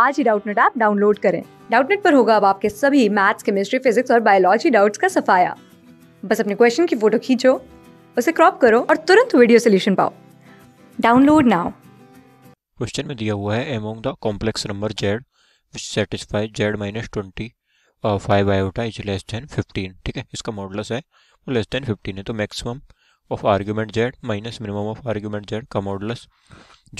आज ही Doubtnut app download करें डाउटनेट पर होगा अब आपके सभी मैथ्स केमिस्ट्री फिजिक्स और बायोलॉजी डाउट्स का सफाया बस अपने क्वेश्चन की फोटो खींचो उसे क्रॉप करो और तुरंत वीडियो सोल्यूशन पाओ डाउनलोड नाउ क्वेश्चन में दिया हुआ है among the complex number z which satisfy z minus twenty five iota is less than fifteen ठीक है इसका मॉडलस है वो लेस देन फिफ्टीन है तो maximum of argument z minus minimum of argument z का मॉडलस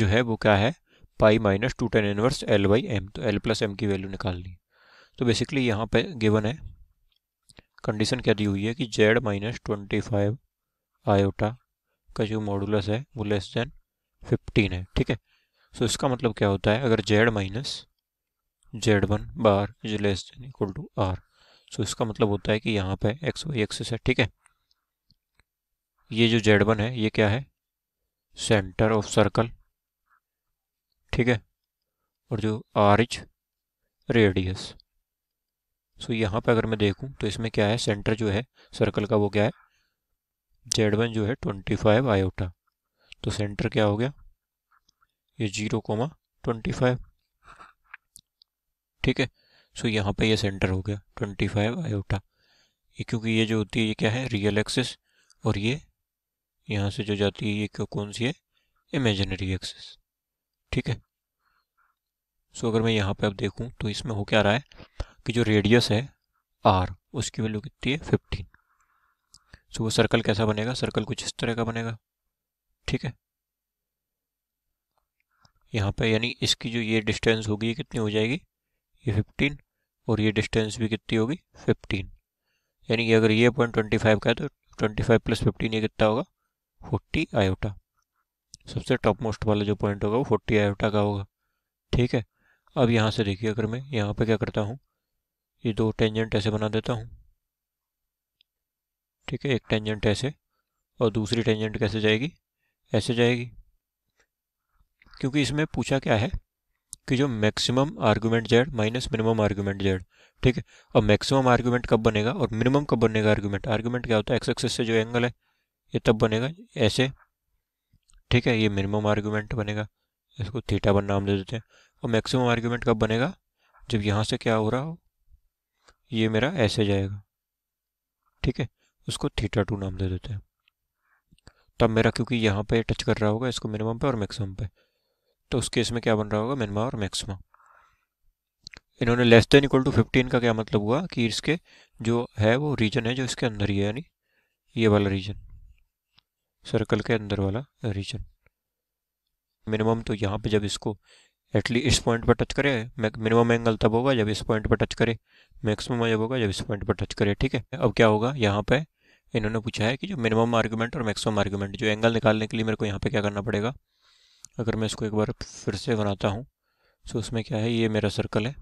जो है वो क्या है pi minus two tan inverse L by m तो एल प्लस एम की वैल्यू निकालनी तो बेसिकली यहाँ पे गिवन है कंडीशन क्या दी हुई है कि z minus twenty five iota का जो मॉडुलस है वो लेस देन फिफ्टीन है ठीक है सो so, इसका मतलब क्या होता है अगर Z minus Z one bar is less than equal to r so इसका मतलब होता है कि यहाँ पे एक्स वाई एक्सेस है ठीक है ये जो जेड वन है ये क्या है सेंटर ऑफ सर्कल ठीक है और जो आर एच रेडियस सो यहाँ पर अगर मैं देखूँ तो इसमें क्या है सेंटर जो है सर्कल का वो क्या है जेड वन जो है ट्वेंटी फाइव आयोटा तो सेंटर क्या हो गया ये जीरो कोमा ट्वेंटी फाइव ठीक है सो यहाँ पे ये सेंटर हो गया ट्वेंटी फाइव आयोटा ये क्योंकि ये जो होती है ये क्या है रियल एक्सेस और ये यहाँ से जो जाती है ये कौन सी है इमेजनरी एक्सेस ठीक है सो अगर मैं यहाँ पे अब देखूँ तो इसमें हो क्या रहा है कि जो रेडियस है आर उसकी वैल्यू कितनी है फिफ्टीन सो वो सर्कल कैसा बनेगा सर्कल कुछ इस तरह का बनेगा ठीक है यहाँ पे यानी इसकी जो ये डिस्टेंस होगी ये कितनी हो जाएगी ये फिफ्टीन और ये डिस्टेंस भी कितनी होगी फिफ्टीन यानी कि अगर ये पॉइंट ट्वेंटी फाइव का है तो ट्वेंटी फाइव प्लस फिफ्टीन ये कितना होगा फोर्टी आयोटा सबसे टॉप मोस्ट वाला जो पॉइंट होगा वो फोर्टी आयोटा का होगा ठीक है अब यहाँ से देखिए अगर मैं यहाँ पे क्या करता हूँ ये दो टेंजेंट ऐसे बना देता हूँ ठीक है एक टेंजेंट ऐसे और दूसरी टेंजेंट कैसे जाएगी ऐसे जाएगी क्योंकि इसमें पूछा क्या है कि जो maximum argument Z minus minimum argument Z ठीक है और मैक्सिमम आर्गुमेंट कब बनेगा और मिनिमम कब बनेगा आर्गुमेंट आर्गुमेंट क्या होता है एक्स एक्सेस से जो एंगल है ये तब बनेगा ऐसे ठीक है ये मिनिमम आर्गुमेंट बनेगा इसको थीटा वन नाम दे देते हैं और मैक्सिमम आर्ग्यूमेंट कब बनेगा जब यहाँ से क्या हो रहा हो ये मेरा ऐसे जाएगा ठीक है उसको थीटा टू नाम दे देते हैं तब मेरा क्योंकि यहाँ पे टच कर रहा होगा इसको मिनिमम पे और मैक्सिमम पे तो उस केस में क्या बन रहा होगा मिनिमम और मैक्सिमम इन्होंने less than equal to fifteen का क्या मतलब हुआ कि इसके जो है वो रीजन है जो इसके अंदर ही है यानी ये वाला रीजन सर्कल के अंदर वाला रीजन मिनिमम तो यहाँ पे जब इसको एटलीस्ट इस पॉइंट पर टच करे मिनिमम एंगल तब होगा जब इस पॉइंट पर टच करे मैक्सिमम जब होगा जब इस पॉइंट पर टच करे ठीक है अब क्या होगा यहाँ पे इन्होंने पूछा है कि जो मिनिमम आर्ग्यूमेंट और मैक्सिमम आर्ग्यूमेंट जो एंगल निकालने के लिए मेरे को यहाँ पे क्या करना पड़ेगा अगर मैं इसको एक बार फिर से बनाता हूँ तो उसमें क्या है ये मेरा सर्कल है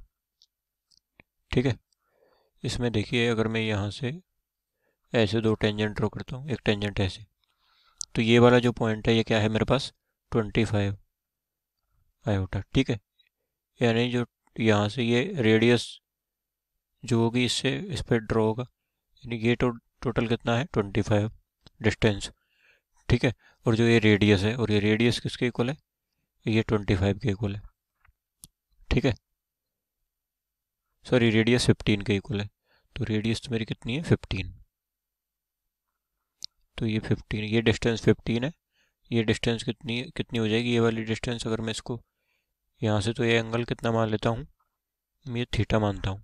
ठीक है इसमें देखिए अगर मैं यहाँ से ऐसे दो टेंजेंट ड्रॉ करता हूँ एक टेंजेंट ऐसे तो ये वाला जो पॉइंट है ये क्या है मेरे पास ट्वेंटी फाइव आयोटा ठीक है यानी जो यहाँ से ये रेडियस जो होगी इससे इस पर ड्रॉ होगा यानी ये तो टोटल कितना है ट्वेंटी फाइव डिस्टेंस ठीक है और जो ये रेडियस है और ये रेडियस किसके इक्वल है ये ट्वेंटी फाइव के इक्वल है ठीक है सॉरी रेडियस फिफ्टीन के इक्वल है तो रेडियस तो मेरी कितनी है फिफ्टीन तो ये फिफ्टीन ये डिस्टेंस फिफ्टीन है ये डिस्टेंस कितनी कितनी हो जाएगी ये वाली डिस्टेंस अगर मैं इसको यहाँ से तो ये एंगल कितना मान लेता हूँ मैं थीटा मानता हूँ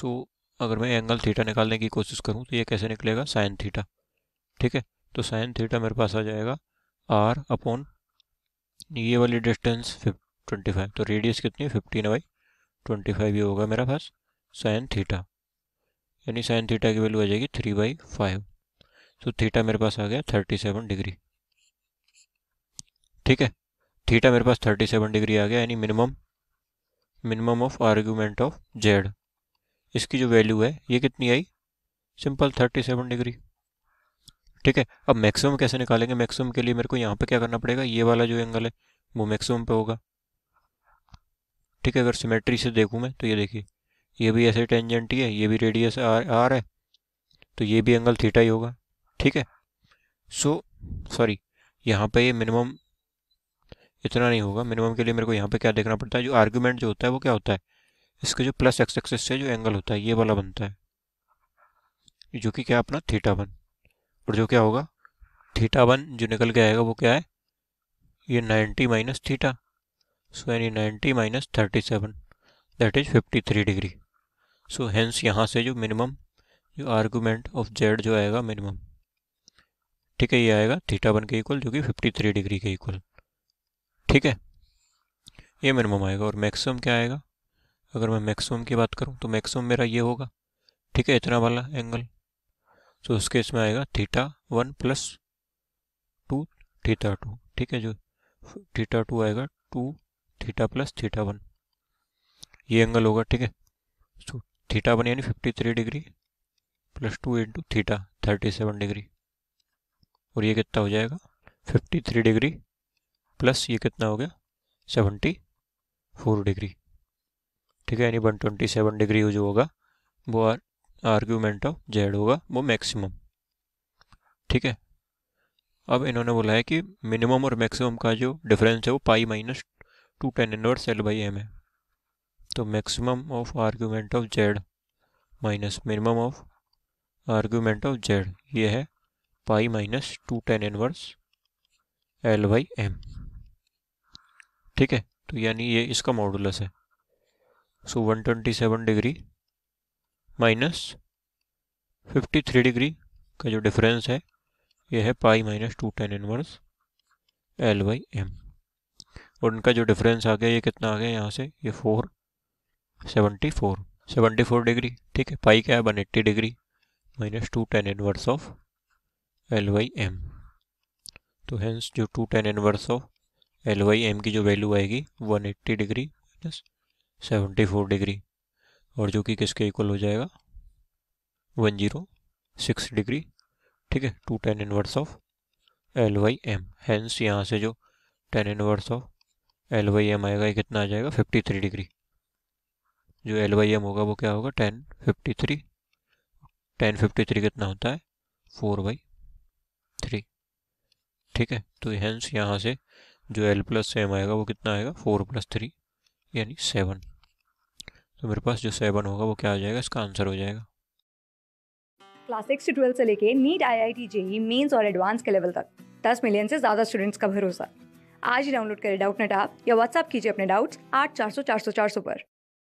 सो so, अगर मैं एंगल थीटा निकालने की कोशिश करूँ तो ये कैसे निकलेगा साइन थीटा ठीक है तो साइन थीटा मेरे पास आ जाएगा आर अपॉन ये वाली डिस्टेंस ट्वेंटी फाइव तो रेडियस कितनी फिफ्टीन बाई ट्वेंटी फाइव ये होगा मेरा पास साइन थीटा यानी साइन थीटा की वैल्यू आ जाएगी थ्री बाई फाइव तो थीटा मेरे पास आ गया थर्टी सेवन डिग्री ठीक है थीटा मेरे पास थर्टी सेवन डिग्री आ गया यानी minimum minimum of argument of Z इसकी जो वैल्यू है ये कितनी आई सिंपल थर्टी सेवन डिग्री ठीक है अब मैक्सिमम कैसे निकालेंगे मैक्सिमम के लिए मेरे को यहाँ पे क्या करना पड़ेगा ये वाला जो एंगल है वो मैक्सिमम पे होगा ठीक है अगर सिमेट्री से देखूँ मैं तो ये देखिए ये भी ऐसे टेंजेंट ही है ये भी रेडियस आर आर है तो ये भी एंगल थीटा ही होगा ठीक है सो सॉरी यहाँ पे ये मिनिमम इतना नहीं होगा मिनिमम के लिए मेरे को यहाँ पे क्या देखना पड़ता है जो आर्ग्यूमेंट जो होता है वो क्या होता है इसका जो प्लस एक्स एक्सेस से जो एंगल होता है ये वाला बनता है जो कि क्या अपना थीटा वन और जो क्या होगा थीटा वन जो निकल के आएगा वो क्या है ये नाइन्टी माइनस थीटा सो यानी ninety minus thirty seven that is fifty three degree so hence यहाँ से जो मिनिमम जो आर्गूमेंट ऑफ जेड जो आएगा मिनिमम ठीक है ये आएगा थीटा वन के इक्वल जो कि फिफ्टी थ्री डिग्री के इक्वल ठीक है ये मिनिमम आएगा और मैक्सिमम क्या आएगा अगर मैं मैक्सिमम की बात करूँ तो मैक्सिमम मेरा ये होगा ठीक है इतना वाला एंगल तो उसके इसमें आएगा theta one plus two theta two ठीक है जो थीटा टू आएगा two theta plus theta one ये एंगल होगा ठीक है तो थीटा वन यानी fifty three degree plus two into theta thirty seven degree और ये कितना हो जाएगा फिफ्टी थ्री डिग्री प्लस ये कितना हो गया सेवेंटी फोर डिग्री ठीक है यानी वन ट्वेंटी सेवन डिग्री जो होगा वो आर आर्ग्यूमेंट ऑफ जेड होगा वो मैक्सिमम ठीक है अब इन्होंने बोला है कि मिनिमम और मैक्सिमम का जो डिफरेंस है वो pi minus two tan inverse L by M है तो maximum of argument of Z minus minimum of argument of Z ये है pi minus two tan inverse L by M ठीक है तो यानी ये इसका मॉडुलस है सो 127 डिग्री माइनस 53 डिग्री का जो डिफरेंस है ये है pi minus two tan inverse L by M और उनका जो डिफरेंस आ गया ये कितना आ गया यहाँ से ये four seventy four seventy four degree ठीक है पाई क्या है one eighty degree minus two tan inverse of L by M तो हैंस जो two tan inverse of L by M की जो वैल्यू आएगी 180 डिग्री माइनस सेवेंटी डिग्री और जो कि किसके इक्वल हो जाएगा 106 डिग्री ठीक है two tan inverse of L by M hence यहाँ से जो tan inverse of L by M आएगा ये कितना आ जाएगा 53 डिग्री जो एल वाई एम होगा वो क्या होगा tan fifty three tan fifty three कितना होता है फोर बाई थ्री ठीक है तो हैंस यहाँ से जो एल प्लस एम आएगा वो कितना आएगा फोर प्लस थ्री यानी सेवन तो मेरे पास जो सेवन होगा वो क्या आ जाएगा इसका आंसर हो जाएगा क्लास सिक्स से ट्वेल्थ से लेके NEET I I T JEE Mains और एडवांस के लेवल तक दस मिलियन से ज़्यादा स्टूडेंट्स का भरोसा आज ही डाउनलोड करें डाउट नेट आप या व्हाट्सअप कीजिए अपने डाउट्स आठ चार सौ चार सौ चार सौ पर